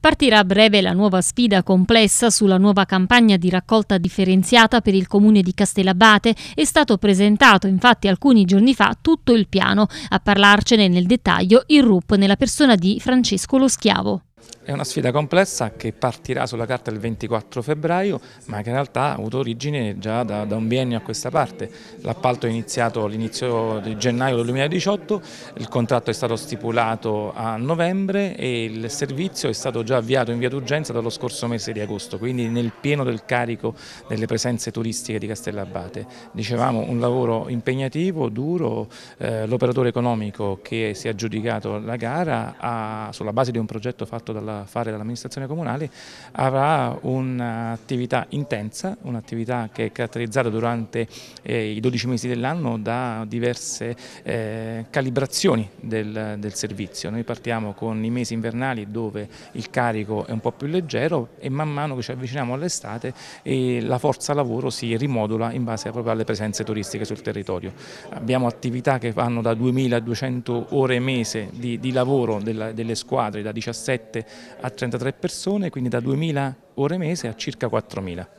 Partirà a breve la nuova sfida complessa sulla nuova campagna di raccolta differenziata per il comune di Castellabate. È stato presentato infatti alcuni giorni fa tutto il piano. A parlarcene nel dettaglio il RUP nella persona di Francesco Lo Schiavo. È una sfida complessa che partirà sulla carta il 24 febbraio ma che in realtà ha avuto origine già da, da un biennio a questa parte. L'appalto è iniziato all'inizio di gennaio del 2018, il contratto è stato stipulato a novembre e il servizio è stato già avviato in via d'urgenza dallo scorso mese di agosto, quindi nel pieno del carico delle presenze turistiche di Castellabate. Dicevamo un lavoro impegnativo, duro, eh, l'operatore economico che si è aggiudicato la gara ha, sulla base di un progetto fatto fatto dalla, fare dall'amministrazione comunale avrà un'attività intensa, un'attività che è caratterizzata durante eh, i 12 mesi dell'anno da diverse eh, calibrazioni del, del, servizio. Noi partiamo con i mesi invernali dove il carico è un po' più leggero e man mano che ci avviciniamo all'estate eh, la forza lavoro si rimodula in base proprio alle presenze turistiche sul territorio. Abbiamo attività che vanno da 2200 ore mese di, di lavoro della, delle squadre, da 17 a 33 persone, quindi da 2.000 ore mese a circa 4.000.